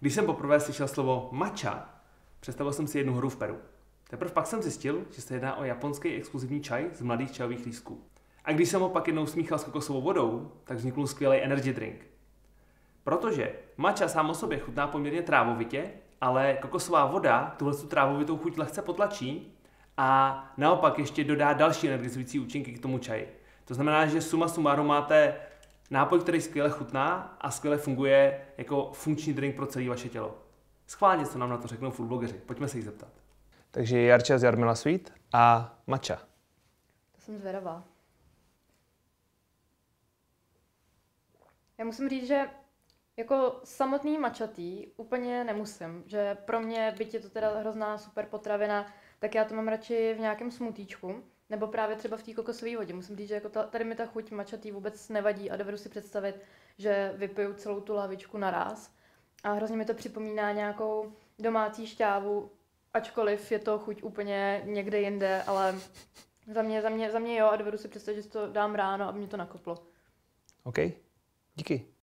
Když jsem poprvé slyšel slovo matcha, představil jsem si jednu hru v Peru. Teprve pak jsem zjistil, že se jedná o japonský exkluzivní čaj z mladých čajových lístků. A když jsem ho pak jednou smíchal s kokosovou vodou, tak vznikl skvělý energy drink. Protože matcha sám o sobě chutná poměrně trávovitě, ale kokosová voda tuhle tu trávovitou chuť lehce potlačí a naopak ještě dodá další energizující účinky k tomu čaji. To znamená, že suma sumáru máte Nápoj, který skvěle chutná a skvěle funguje jako funkční drink pro celé vaše tělo. Schválně, co nám na to řeknou foodblogeři. Pojďme se jich zeptat. Takže Jarča z Jarmila Sweet a Mača. To jsem zvědavá. Já musím říct, že jako samotný mačatý úplně nemusím, že pro mě, byť je to teda hrozná super potravina, tak já to mám radši v nějakém smutíčku. Nebo právě třeba v té kokosové vodě. Musím říct, že jako ta, tady mi ta chuť mačatý vůbec nevadí a dovedu si představit, že vypiju celou tu lavičku naraz. A hrozně mi to připomíná nějakou domácí šťávu, ačkoliv je to chuť úplně někde jinde, ale za mě, za mě, za mě jo a dovedu si představit, že to dám ráno, aby mě to nakoplo. OK, díky.